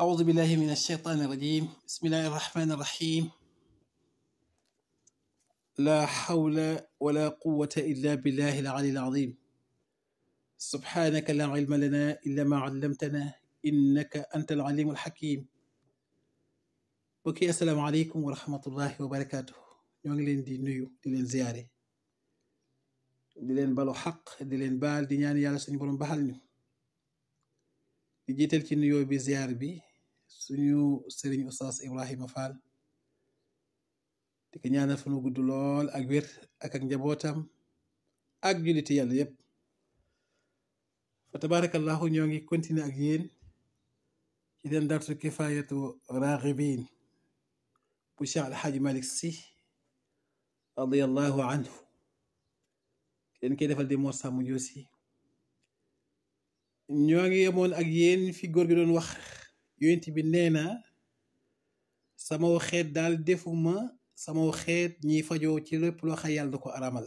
أعوذ بالله من الشيطان الرجيم بسم الله الرحمن الرحيم لا حول ولا قوة إلا بالله العلي العظيم سبحانك لا علم لنا إلا ما علمتنا إنك أنت العليم الحكيم بكي السلام عليكم ورحمة الله وبركاته يوم ngi نيو di nuyu di leen ziyaare di leen balu xaq di leen baal di di jiital ci nuyoo bi ziar bi suñu sëriñ Oustaz Ibrahima Fall di ko ñaanal fu nu gudd lool ak wér ak ak njabootam ak julliti yàlla yépp fa tabarakallahu ñoo ngi continuer ak yéen ci den dartu kifayatu raghibin bu Cheikh Alxaaji Malik Si radiallahu anhu leen koy defal di Mor Sàmm Joosi ñoo ngi yemoon ak yéen fi góor gi doon wax yonent bi nee na sama xeet daal defuma sama xeet ñiy fajoo ci lépp loo xam yàlla da ko aramal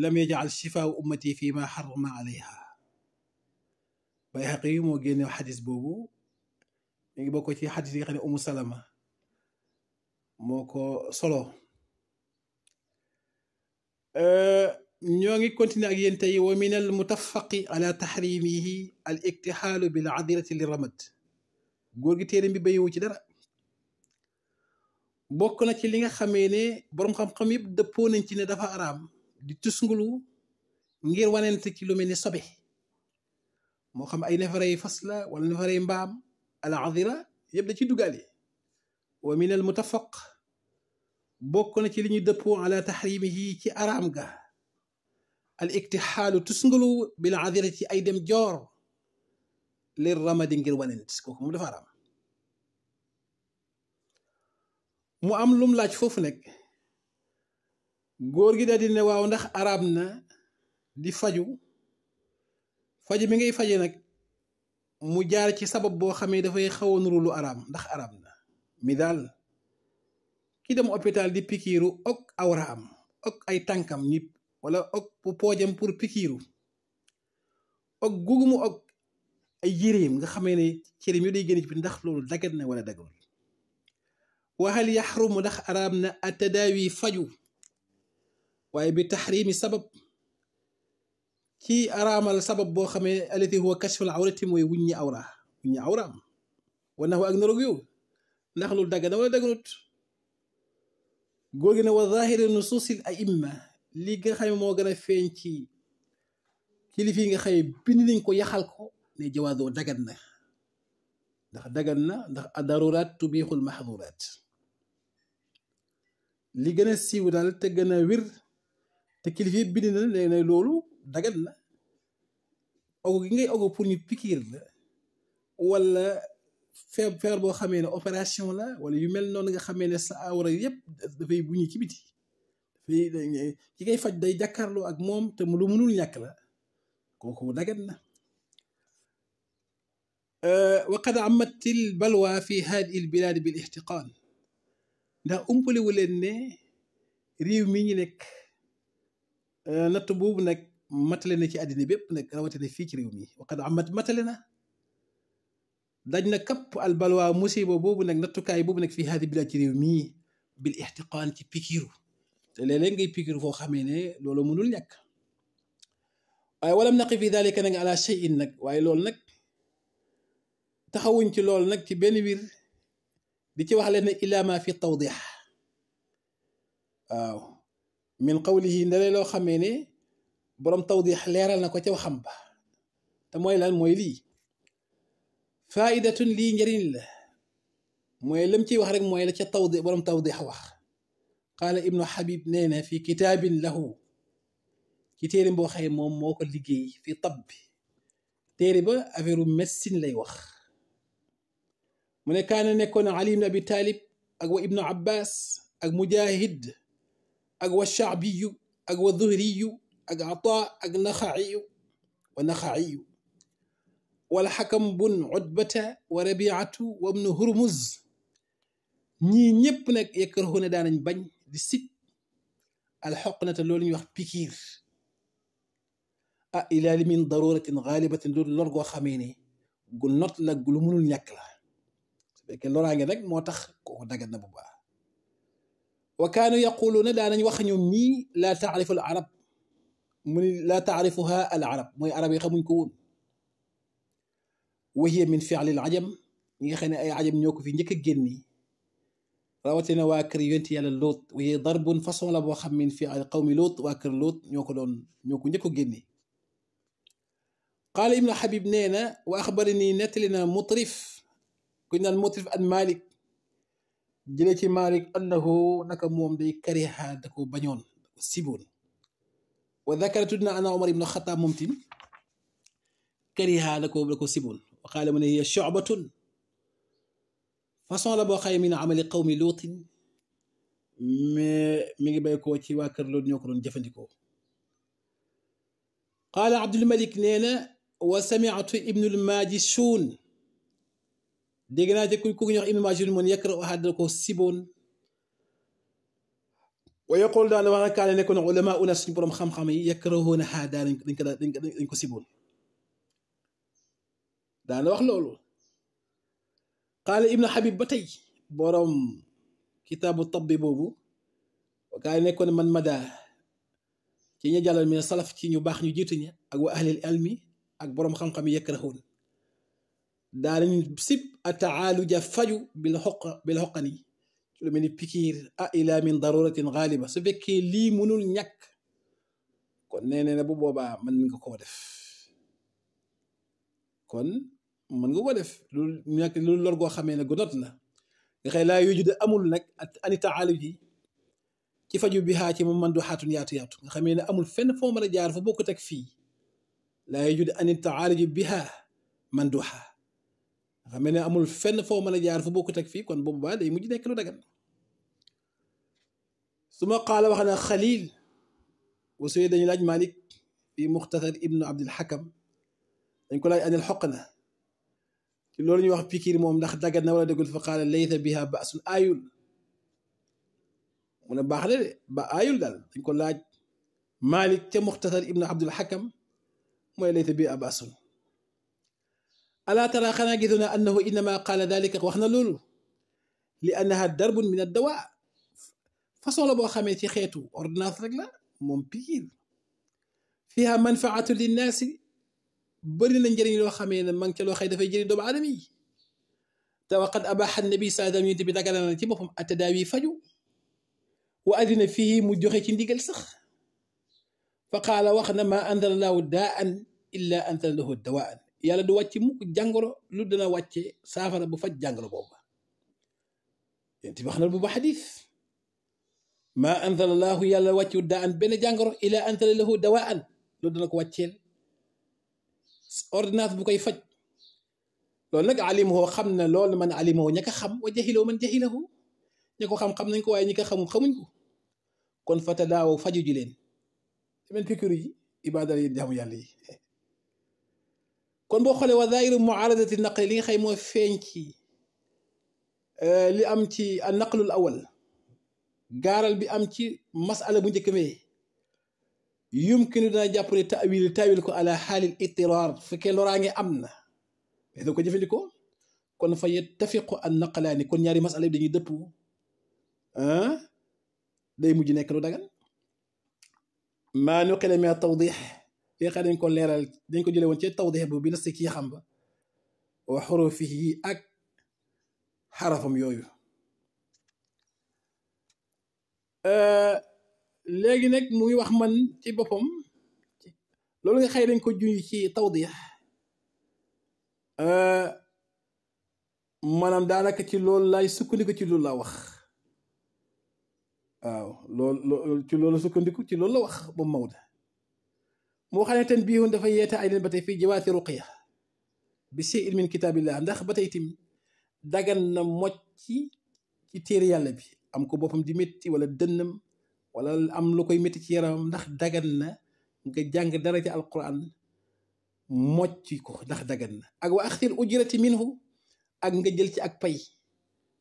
lam yajal shifa ummati fi ma xarama alayha bayxaq yi moo génne xadis boobu mi ngi bokk ci hadith yi nga xam salama moko solo euh نيوغي كونتينا اجين ومن المتفق على تحريمه الاكتحال بالعذره للرمد غورغي تيرم بي بيو سي دار بوكنا سي ليغا خامي ني بروم خام خام ييب دپو نانتي ني دافا ارام دي تسغلو غير وانانت سي لو ميني صبي مو خام اي نفراي فصلا ولا نفراي مبام العذره يبدا سي دوغالي ومن المتفق بوكنا سي لي ني دپو على تحريمه سي ارام al iktixaalu tusngalu bil adirati ci ay dem joor lir ramadi ngir wanent kooku mu dafa araam mu am lum laaj foofu nekk góor gi daal di ne waaw ndax araam na di faju faju bi ngay faje nag mu jaar ci sabab boo xamee dafay xaw a nuru lu araam ndax araam na mi daal ki dem hôpital di pikiiru ok awraam ok ay tànkam ñi wala og bu pour pikiiru og gugu mu og ay yéreem nga xamee ne cëreem yo day génn bi ndax loolu dagat na wala daganul waxal yaxrumu ndax araam na atadaawi faju waaye bi taxrimi sabab ci araamal sabab boo xamee alati huwa kashful awrati mooy wuññi awra wuññi awraam wan nax wa ak naroog ndax loolu dagg na wala daganut góor gi ne wa zahiri nusuusil aimma li nga xam ne moo gën a feeñ ci kilifa yi nga xam ne bind nañ ko yaxal ko ne jawaazoo dagan na ndax dagan na ndax adaruraat tubiixul maxduraat li gën a siiw daal te gën a wir te kilifa yi bind na ne ne loolu dagan na ogu gi ngay ogu pour ñu pikiir la wala feeb feebar boo xamee ne opération la wala yu mel noonu nga xamee ne sa awra yëpp dafay buñu ci biti كيف يذكر له أجمعهم تملو منو يأكل كوكو دجنة أه، وقد عمت البلوى في هذه البلاد بالاحتقان ده أمبل ولنا ريو مينك نتبوب نك أه، مثلنا كي أدنى بيب نك روت نفيك ريومي وقد عمت مثلنا دجنة كب البلوى مصيبة بوب نك نتكاي بوب نك في هذه البلاد ريومي بالاحتقان كي بيكيرو te léeg-léeg ngay piqûre foo xamee ne loolu mënul ñàkk waaye walam naqi fi daalika nag ala shay'in nag waaye loolu nag taxawuñ ci lool nag ci benn wir di ci wax leen ne illa ma fi tawdix waaw min qawlihi ndale loo xamee ne boroom tawdix leeral na ko ca waxam ba te mooy lan mooy lii faidatun lii njariñ la mooy lam ciy wax rek mooy la ca tawdix boroom tawdix wax قال ابن حبيب نينا في كتاب له كتير بو خاي موم موكو ليغي في طب تيري با افيرو ميسين لاي واخ من كان نكون علي بن ابي طالب اكو ابن عباس اك مجاهد اكو الشعبي اكو الظهري اك عطاء اك نخعي ونخعي والحكم بن عتبة وربيعة وابن هرمز ني نيب نك يكرهون دانن باني di sit al alxoqnata loolu ñuy wax pikir a ila min daruratin ghalibatin loolu lor go xamee ne gu not la gu lu mënul ñak la su fekkee loraange rek motax ko dagat na bu ba wa kanu yaquluna la nañ wax ñom ñii la ta'rifu al arab mun la ta'rifuha al arab moy arab yi xamuñ ko won wa hiya min fi'l al ajam ñi xene ay ajam ñoko fi njëkk a génni rawatina waa kër yonti yàlla lut wi darbun façon la boo xam fi ay qawmi lut waa kër Lóot ñoo ko doon ñoo ko njëkk génne qaala ibnu Habib nee wa akhbarani natlina mutrif kunna mutrif an Malik jile ci Malik annahu naka mom day kariha dako bañon sibun wa dakara ana umar ibn khattab mumtin kariha dako dako sibun ko siboon wa qaala mu hiya shu'batun façon la bo xaye mi amali qawmi lut mais mi ngi bay ko ci wa keur lut ñoko don doon qala qaala abdulmalik nee na wa ibn al majishun degna te ku ku ñox ibn majishun mon yakra wa hadal ko sibon ويقول دان وانا una suñu علماء xam-xam خم خم يكرهون هذا دان dañ ko دان daan wax loolu qaala ibnu Habib ba tey borom kitaabu tabbi boobu gaa yi nekkoon man mada ci ñu jàllal mi salaf ci ñu baax ñu jiitu ña ak wa ahlil ilmi ak borom xam-xam yi yakrahuun daanañ sib ataaluja faju bil xoq bil xoqani ci lu mel ni pikiir a ila min daruratin xaaliba su fekkee lii mënul ñàkk kon nee na bu boobaa mën nga koo def kon man nga ko def loolu nekk lu lor goo xamee ne gu la xëy laa yujude amul nag ak ani taaluji ci faju bi ci mu man du xaatun yaatu yaatu nga xamee ne amul fenn foo mën a jaar fa bokkut ak fii laa yujude ani taaluji bi xaa man du xaa nga xamee ne amul fenn foo mën a jaar fa bokkut ak fii kon boobu baa day mujj nekk lu dagan su ma qaala wax na xalil wasu dañu laaj malik fi muxtasar ibnu abdil xakam dañ ko laaj ani xoq na لولا نيوخ بيكير موم داخ دغدنا ولا دغول فقال ليث بها باس ايول من باخل با ايول دال نكون لاج مالك تي مختصر ابن عبد الحكم موي ليث بها باس الا ترى خنا جدنا انه انما قال ذلك وخنا لولو لانها درب من الدواء فصول بو خامي تي خيتو اوردناس رك لا موم بيكير فيها منفعه للناس بارينا نجري لو خمين من كلو خيد في جري دوم عالمي توقد أباح النبي صلى الله عليه وسلم يتبدأ قال أنا تيمهم التداوي فجو وأذن فيه مديوخي كندي قلسخ فقال وخنا ما أنزل الله داء إلا أنزل له الدواء يا لدواتي موك جانغرو لدنا واتي سافر أبو فج جانغرو ينتي بخنا أبو بحديث ما أنزل الله يا لدواتي داء بين جانغرو إلا أنزل له دواء لدنا كواتيل ordinance bu koy faj loolu nak alim ho xamna loolu man alim ho ñaka xam wa jahilahu man jahilahu ñako xam-xam nañ ko way ñika ko xamuñ ko kon fatadaw faju ji len demeen pikiru yi ibaadal yi jamu yàlla yi kon bo xole wa zaahiru mu'aradati naqli li xëy mo fenci euh li am ci an naqlu al awal garal bi am ci masala bu ñeekeme يمكن لنا جابوني تأويل تأويل على حال الاضطرار فكي لوراني أمنا إذا كنت جفلكو كون فا يتفق النقلان كون ياري مسألة دي دبو ها أه؟ داي موجي نيك لو داغان ما نقل من التوضيح في إيه خا دنجو ليرال دنجو جيلي وون تي التوضيح بو بنص كي خام با وحروفه اك حرفم يويو ا أه léegi nag muy wax man ci boppam loolu nga xëy dañ ko junj ci tawdix maanaam daanaka ci loolu laay sukkandiku ci loolu laa wax waaw loolu ci loolu sukkandiku ci loolu la wax ba Maodo moo xam ne ten biihun dafa yeete ay leen ba tey fii jawaati ruqiya bi si ilmin kitaabillah ndax ba tey tim dagan na mocc ci téere yàlla bi am ko boppam di métti wala dënnam wala am lu koy métti ci yaram ndax dagan na nga jàng dara ci alquran mocc ko ndax dagan na ak wa axtil ujrati minhu ak nga jël ci ak pay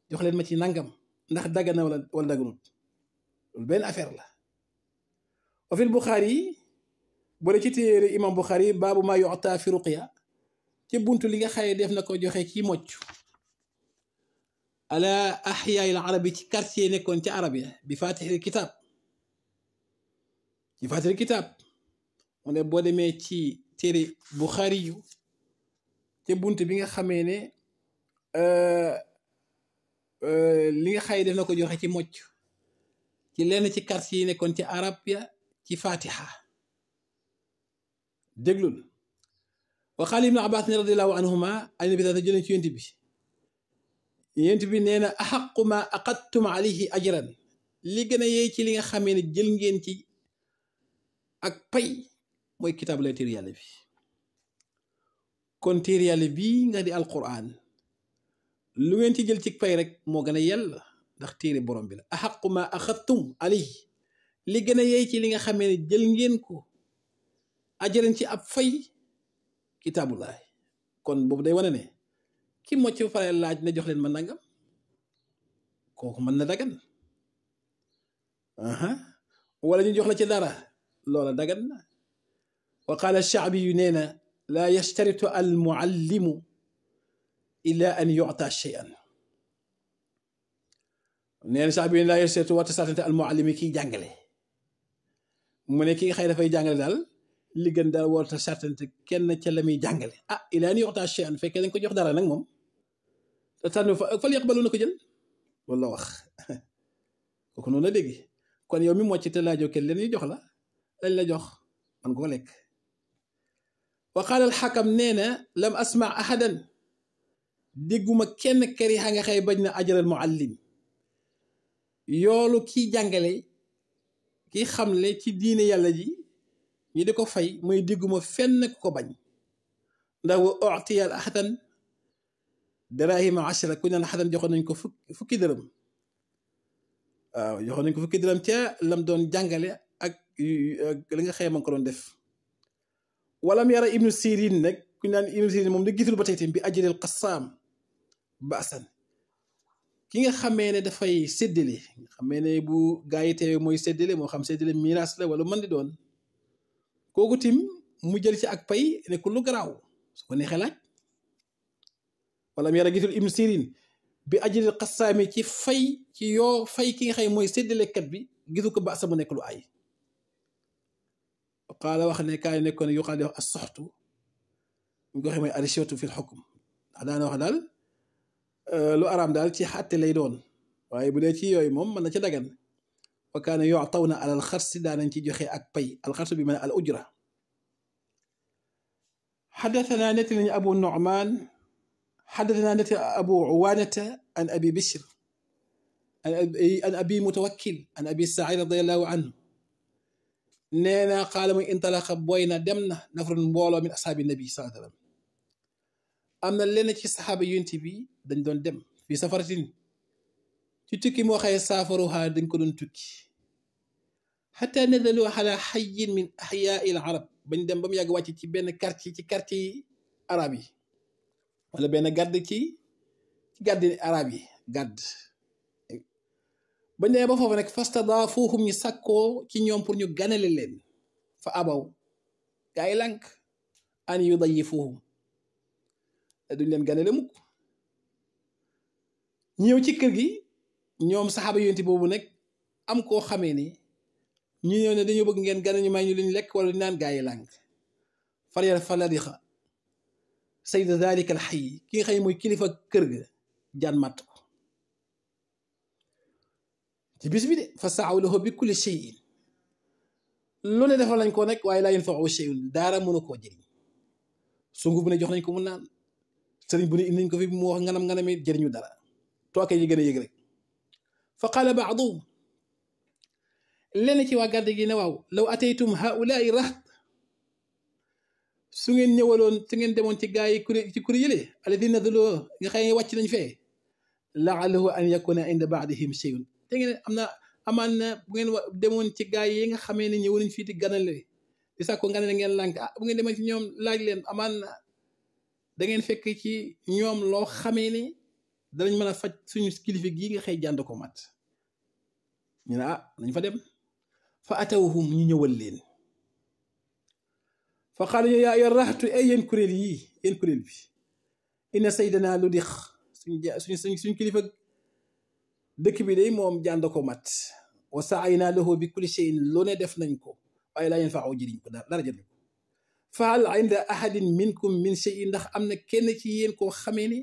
jox len ma ci nangam ndax dagan na wala wala daganut loolu benn affaire la wa fil bukhari bo le ci téré imam bukhari babu ma yuta fi ruqya ci buntu li nga xaye def nako joxe ci mocc ala ahya al arabi ci quartier nekkoon ci arab bi fatih al kitab ci fatil kitaab boo demee ci téere Buxaari yu te bunt bi nga xamee ne euh, euh, li nga xay def na ko joxe ci mocc ci lenn ci kars yi nekkoon ci arab ci fatiha déglul wa qaal ibnu abbas ne radiallahu anhuma ani bi ta jëlee ci yent bi yent bi nee na axaqu ma li gën a yey ci li nga xamee ne jël ngeen ci ak pay moy kitab la téere yàlla bi kon téere yàlla bi nga di alquran lu ngeen ci jël ci pay rek mo gëna yàlla ndax tire borom bi la axaqu ma akhadtum alay li gëna yey ci li nga xamé ne jël ngeen ko ajaleen ci ab fay kitabullah kon bobu day wone ne ki mo ci faray laaj na jox leen ma nangam koku man na dagan aha wala ñu jox la ci dara لولا دغن وقال الشعبي نينا لا يشترط المعلم الا ان يعطى شيئا نينا الشعبي لا يشترط وتشترط المعلم كي جانغلي موني كي خاي دا فاي جانغلي دال لي گن ورتا شرطنت كين تي لامي جانغلي اه الا ان يعطى شيئا فك دنج كو جوخ دارا نك موم تانو فليقبلونك جل والله واخ كوكو نونا كون يومي موتي تلاجو كين لي جوخ لا الا جوخ نقولك وقال الحكم نينا لم اسمع احدا ديغوما كين كاري هاغا خاي بجنا اجر المعلم يولو كي جانغالي كي خاملي تي دين يالا جي ني ديكو فاي موي ديغوما فين كوكو باج ndax wa u'tiya al ahdan dirahim 10 ku ñaan ahdan joxon nañ ko fukki dirham ah joxon nañ ko fukki dirham li nga xëy ma ko doon def walam yara ibnu sirin nag ku naan ibnu sirin moom da gisul ba tey tam bi ajjadel qasaam ba asan ki nga xamee ne dafay séddale nga xamee ne bu gaa yi teewee mooy séddale moo xam séddale miraas la wala mën di doon kooku tim mu jël ci ak pay ne lu garaaw su ko neexee laaj walam yara gisul ibnu sirin bi ajjadel qasaami ci fay ci yoo fay ki nga xam mooy ket bi gisu ko ba asa mu nekk lu ay qaala wax ne kaay nekkoon yu xaal di wax as soxtu ñu ko waxee mooy alishatu fil xukum ndax daana wax daal lu araam daal ci xàtte lay doon waaye bu dee ci yooyu moom mën na ci dagan wa kaana yuctawna alal xarsi daanañ ci joxe ak pay alxarsu bi mën al ujra xaddatanaa netti nañu abu nucmaan xaddatanaa netti abu uwaanata an abi bishr an abi mutawakkil an abi said radiallahu anhu nee naa xaala muy intalaxa booy na dem na nafarun mbooloo min asaabi nabi sallallahu alayhi am na lenn ci saxaaba yonent bi dañ doon dem fii safaratin ci tukki moo xëye saafaruha dañ ko doon tukki xata nadalu ala xayin min axyaai al arab bañ dem ba mu yàgg wàcc ci benn quartier ci quartier yi arab yi wala benn gàdd ci ci gàdd arab yi gàdd bañ demee ba foofu nag fastadaafuuhum ñu sakkoo ci ñoom pour ñu ganale leen fa abaw gaa yi lànk an yudayifuuhum duñ leen ganale mukk ñëw ci kër gi ñoom saxaaba yonti boobu nag am koo xamee ni ñu ñëw ne dañoo bëgg ngeen gane ñu may ñu luñ lekk wala luñ naan gaa yi lànk faryal falarixa sayda dalika al xay ki nga xam mooy kilifa kër ga jaan màtt ci bis bi de fa saawlahu bi kulli shay'in lu ne defal nañ ko nag waaye laa yanfa'u shay'un daara mënu koo jëriñ sungu bu ne jox nañ ko mu naan sëriñ bu ne indi nañ ko fi mu wax nganam nganam it jëriñu dara tooke yi gën a yëg rek fa qaala ba'duhum lenn ci waa garde gi ne waaw law ataytum haulaai raht su ngeen ñëwaloon su ngeen demoon ci gaa yi kuré ci kuré yële alladina dulu nga xëy wàcc nañ fee la'allahu an yakuna inda ba'dihim shay'un te ngeen am na amaan na bu ngeen demoon ci gaa yi nga xamee ne ñëw nañ fii ti ganale di sàkku nga ne ngeen lànk ah bu ngeen demoon ci ñoom laaj leen amaan na dangeen fekk ci ñoom loo xamee ne danañ mën a faj suñu kilifa gii nga xëy jànd ko mat ñu ne ah nañ fa dem fa atawhum ñu ñëwal leen fa xaalu ñu yaa yor raxatu ay yéen kuréel yii yéen kuréel bi inna saydana lu dix suñ suñ suñ kilifa dëkk bi day moom jànd ko mat wa saayna lahu bi kulli shay'in lu ne def nañ ko waaye laa yanfa'u jëriñ ko dara jëriñ ko fa hal inda ahadin minkum min shay'in ndax am na kenn ci yéen koo xamee ni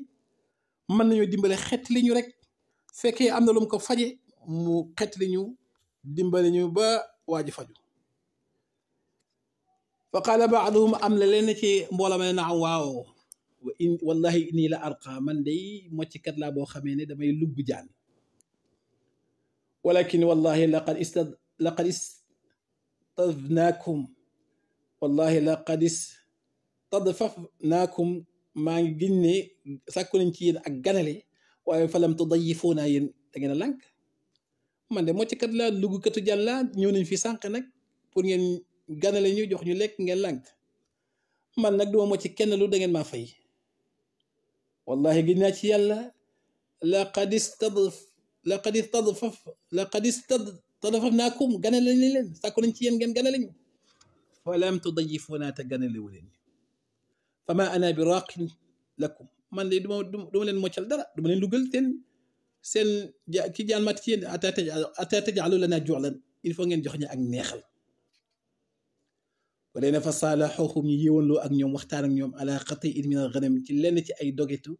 mën nañu dimbale xet li ñu rek fekkee am na lu mu ko faje mu xet li ñu dimbale ñu ba waaji faju fa qala baaduhum am na leen ci mbooloo ma ne naam waaw wa in wallahi inni la arqa man day kat laa boo xamee ne damay lugg jaan ولكن والله لقد استض... لقد استضفناكم والله لقد استضفناكم ما جني ساكون انتي اغانلي واي فلم تضيفونا ين دغنا لانك من دي موتي كات لا لوغو كاتو جالا نيو نين في سانك نك بور نين غانلي نيو جوخ نيو ليك نين لانك man nak duma ma ci kenn lu da ngeen ma fay wallahi ginna ci yalla laqad istadf لقد استضفف لقد استضففناكم قنا لنلن ساكون انتين قنا لن فلم تضيفونا تقنا لولن فما انا براق لكم من دي دوم دوم لن موتشل درا دوم لن لوغل تن سن كي جان ماتين اتا تجعل اتا تجعل لنا جوعلا il faut ngeen jox ñi ak neexal wala na fa salahuhum yiwon lo ak ñom waxtaan ak ñom ala qati'in min al-ghanam ci lenn ci ay dogetu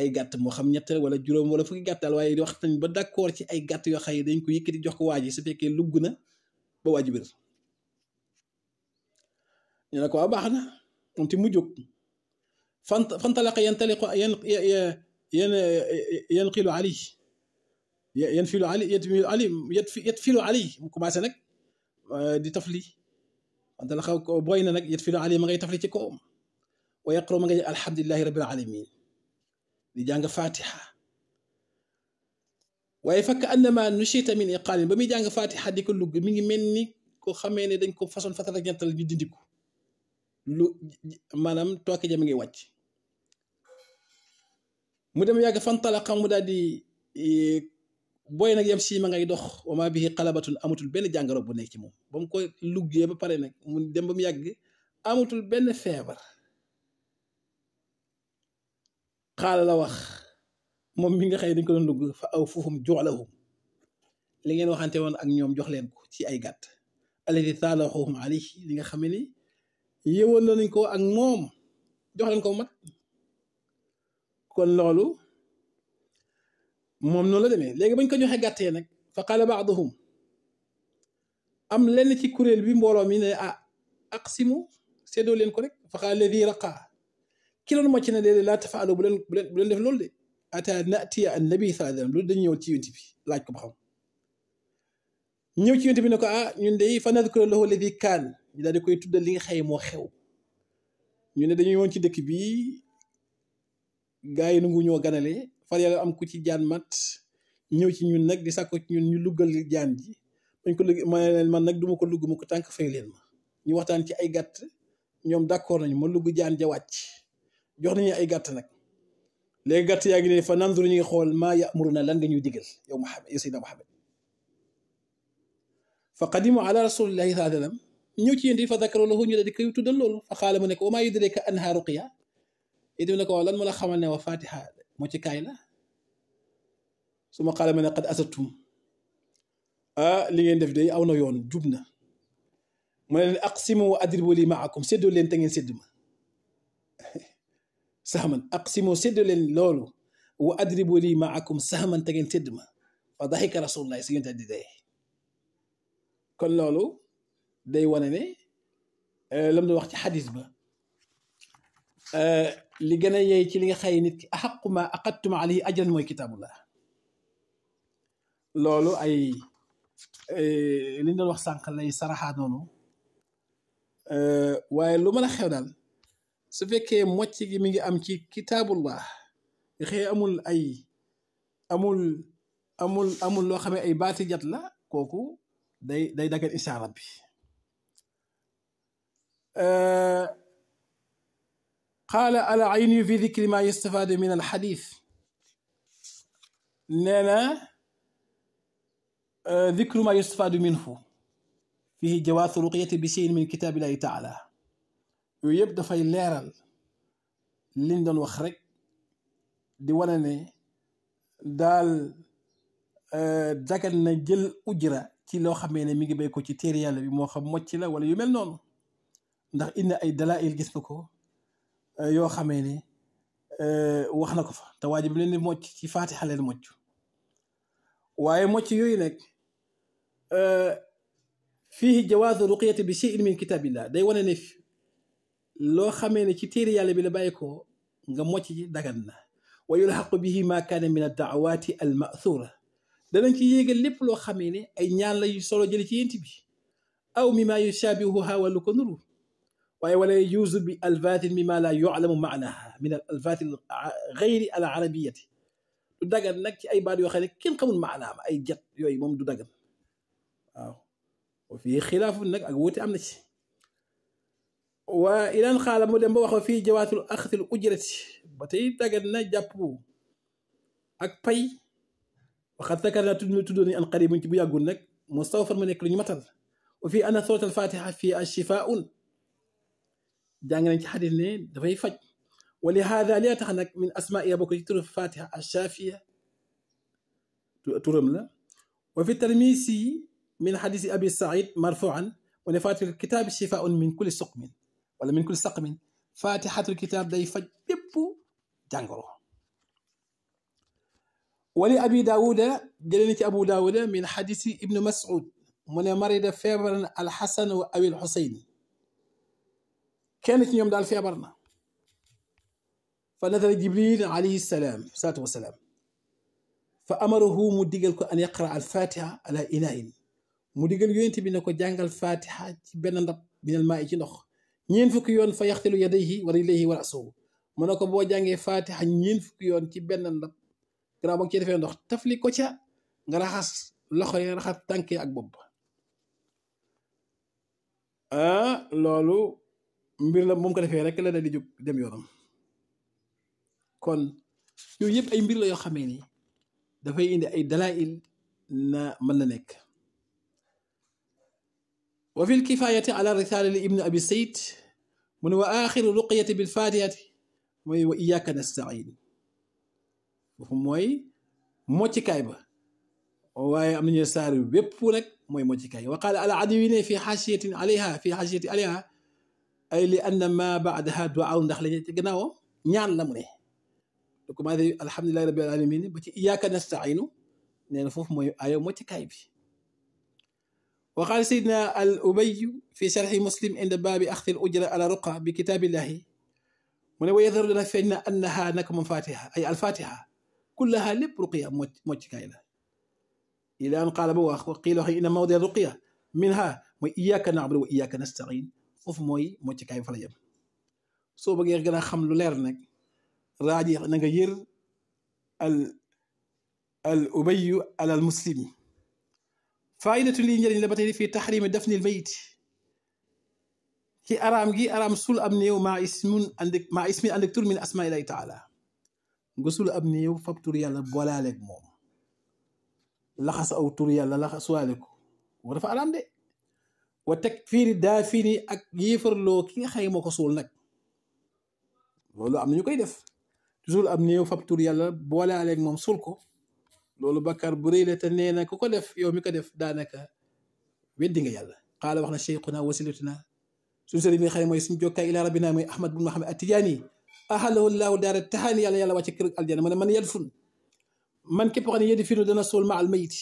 ay gàtt mo xam ñett wala juróom wala fukki gattal daal di wax nañ ba d'accord ci ay gàtt yo xam dañ ko yëkëti jox ko waji su fekke lugg ba waji bir ñu ne ko baxna on ti mujuk fant mu jóg fan yan yan yanqilu ali yan ali yatmilu ali yat filu ali mu commencé nak di tafli fantalaqa booy na nag yat filu ali ma ngay tafli ci ko ويقرأ yaqru الحمد لله رب العالمين di jàng fatiha waaye fakk annama nushita min iqaamin ba muy jàng fatiha di ko lugg mi ngi mel ni ko xamee ne dañ ko façon fatal ak ñettal ñu di ko lu maanaam tooke ja mi ngi wàcc mu dem yàgg fantalaqa mu daal di e, booy nag yam siima ngay dox wa ma bihi xalabatun amatul benn jàngoro bu nekk ci moom ba mu ko luggee ba pare nag mu dem ba mu yàgg amatul benn feebar قال لا واخ موم ميغا خاي دنج كون دوغ فا او فوفوم جولهم لي نين وخانتي وون اك نيوم جوخ لين كو سي اي غات الذي صالحهم عليه ليغا خاميني ييوون نان نكو اك موم جوخ لين كو مات كون لولو موم نولا ديمي ليغي بنج كنيو خاي غاتي نك فقال بعضهم ام لين سي كوريل بي مبولو مي ا اقسمو سيدو لين كو رك فقال الذي رقى ki loolu na ci ne laa tafaalu bu leen bu leen bu def loolu de ata natiya an nabi sallallahu alayhi de loolu dañu ñëw ci yonent bi laaj ko ba xam ñëw ci yonent bi ne ko ah ñun de fa nadkuru lahu kaan ñu koy tuddal li nga xëy moo xew ne dañuy woon ci dëkk bi gaa yi nangu ñoo ganale far yàlla am ku ci jaan mat ñëw ci ñun nag di sàkko ci ñun ñu luggal jaan ji dañ ko lugg ma man nag duma ko lugg ko tànk fay leen ma ñu waxtaan ci ay gàtt ñoom d'accord nañu ma lugg jaan ja wàcc jox nañu ay gàtt nag léegi gàtt yaa ngi ne fa nandur ñuy xool maa ya'muruna lan nga ñuy digal yow Muhammad yow Seydina Muhammad fa qadimu ala rasulillahi sallallahu alayhi wa sallam ñëw ci yéen fa dakaru lahu ñu di koy tuddal loolu fa xaala mu ne ko wa maa yudrika anha ruqiya itam ne ko waaw lan mu la xamal ne wa fatiha moo ci kaay la su ma xaala mu ne qad asatum ah li ngeen def day aw na yoon jub na mu ne leen aqsimu wa adribu li maakum séddoo leen te ngeen sédd ma سهما اقسم سدل لولو واضرب لي معكم سهما تجن تدما فضحك رسول الله سيدنا ديداي كن لولو داي وناني أه لم دو وقت حديث با أه، لي غنا ياي تي ليغا خاي نيت احق ما اقدتم عليه اجرا موي كتاب الله لولو اي أه، لين دون واخ سانخ لاي صراحه نونو أه، واي لوما لا خيو دال su fekkee mocc gi mi ngi am ci kitaabullah nga xëy amul ay amul amul amul loo xamee ay baati jat la kooku day day dagal isaara bi qaala ala ayni fi dikri ma yustafaade min al xadis nee na dikru ma yustafaadu minhu fihi jawaazu ruqyati bi cheyin min kitaabillahi taala yooyu yëpp dafay leeral liñ doon wax rek di wane ne daal dagan na jël ujra ci loo xamee ne mi ngi bay ko ci téere yàlla bi moo xam mocc la wala yu mel noonu ndax indi ay dalail gis na ko yoo xamee ne wax na ko fa te waa ji bi leen di mocc ci faatixa leen mocc waaye mocc yooyu nag fii jawaazu ruqyati bi shay'in min kitaabillah day wane ne lo xamé ne ci téré yàlla bi la bàyyi ko nga mocc ci dagan na wa yulhaqu bihi ma kana min ad-da'awaati al-ma'thura danañ ci yéegal lépp lo xamé ni ay ñaan la yu solo jël ci yént bi aw mimma yushaabihuha wala ko nuru waaye wala yuzu bi alfaatin mimma la yu'lamu ma'naha min al alfaati ghayr al arabiyyah du dagan nak ci ay baat yo xam ne kenn xamul maanaam ay jat yoy mom du dagan waaw wa fii xilaafun nag ak wuute am ci وإلان خالة مدن بوخو في جوات الأخذ الأجرة باتي تاغدنا جابو أك باي وخد تاغدنا تدني تدني أن قريب من تبويا قلنك مستوفر من يكلوني مطر وفي أن سورة الفاتحة في الشفاء جانغنا انت حديث نين دفاي فج ولهذا لا تخنك من أسماء أبوك تر الفاتحة الشافية ترمنا وفي الترميسي من حديث أبي سعيد مرفوعا ونفاتح الكتاب الشفاء من كل سقم ولا من كل سقم فاتحة الكتاب داي فج بيب ولي أبي داود جلنك أبو داود من حديث ابن مسعود من مريد فيبر الحسن أو الحسين كانت يوم دال فيبرنا فنزل جبريل عليه السلام صلاة والسلام فأمره مدقلك أن يقرأ الفاتحة على إناء مدقل ينتبه أنك جانغ الفاتحة بين الماء جنخ ñeen fukk yoon fa yaxtilu yadayhi wa rilayhi wa rasuhu mu ne ko boo jàngee faatixa ñeen fukk yoon ci benn ndab gannaaw ba ci cee defee ndox tafli ko ca nga raxas loxo yi raxas tànke ak bopp ah loolu mbir la moom ko defee rek la da di jóg dem yoonam kon yooyu yëpp ay mbir la yoo xamee ni dafay indi ay dalail na mën na nekk وفي الكفاية على رسالة لابن أبي سيد من وآخر رقية بالفاتحة موي وإياك نستعين وهم موي موتي كايبا وواي أمن يسار ويبونك موي موتي كايبا وقال على عدوين في حاشية عليها في حاشية عليها أي لأن ما بعدها دعاء دخل جناو نعلم لمني لكم الحمد لله رب العالمين بتي إياك نستعين نعرفه موي أيو موتي كايبي وقال سيدنا الأبي في شرح مسلم عند باب أخذ الأجرة على رقى بكتاب الله من ويظهر لنا فإن أنها نكم فاتحة أي الفاتحة كلها لب رقية موت كايلة إلى أن قال بوا وقيل إن موضع رقية منها وإياك نعبد وإياك نستعين فوف موي موت كاي فلا سو بغي غنا خم لو لير نك راجي نغا ال الأبي على المسلمين فأين تلين يلين لبتيري في تحريم الدفن الميت كي أرام جي أرام سول أبنيو مع اسم عندك مع اسمي عندك تور من أسماء الله تعالى غسول أبنيو فبتور يلا بولا لك موم لخص أو تور يلا لخص والك ورفع أرام دي وتكفير دافني أك يفر لو كي خي موك سول نك لولو أبنيو كي دف أبنيو فبتور يلا بولا لك موم سولكو lolu bakkaar bu rëy la te nee ku ko def yow mi ko def danaka weddi nga yàlla qala waxna shaykhuna wasilatuna sun sëriñ bi moy sun jokka ila rabbina moy ahmad bun muhammad atijaani ahalahu allah dar tahani yàlla yàlla wàcce kirk aljana man man yad man kep xani yedi fi dana sool ma al mayit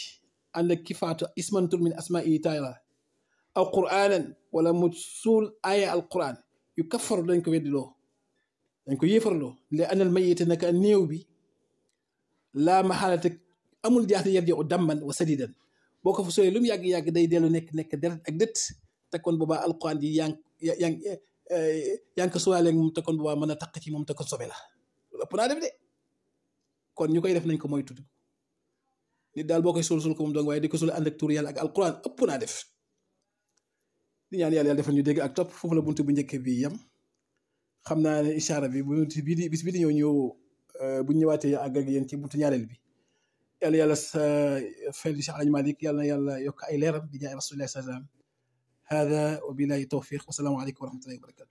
ànd kifatu isman ismantur min asmai taala aw quranan wala mutsul aya al quran yu kaffaru dañ ko weddiloo dañ ko yefarlo li anal mayit nak néew bi laa maxaalate amul jaasi yarjiu damman wa sadidan boko ko fa sooyee lu mu yàgg day delu nek nek der ak dëtt te kon boobaa alquran di yaa ngi yaa ngi yaa ngi ko suwaaleeg moom te kon boobaa mën a ci mum te kon sobe la ëpp na def de kon ñu def nañ ko moy tuddu ni dal bokay sul sul ko mum dong waaye di ko suul ànd ak tur yàlla ak alquran ëpp na def di ñaan yàlla yàlla defal ñu dégg ak top fofu la buntu bu ñëkke bi yam xamna naa ne ishaara bi bu ñu bis bi di ñëw ñëw bu ñu ñëwaatee àgg ak yéen ci buntu ñaareel bi هذا وبلا التوفيق والسلام عليكم ورحمة الله وبركاته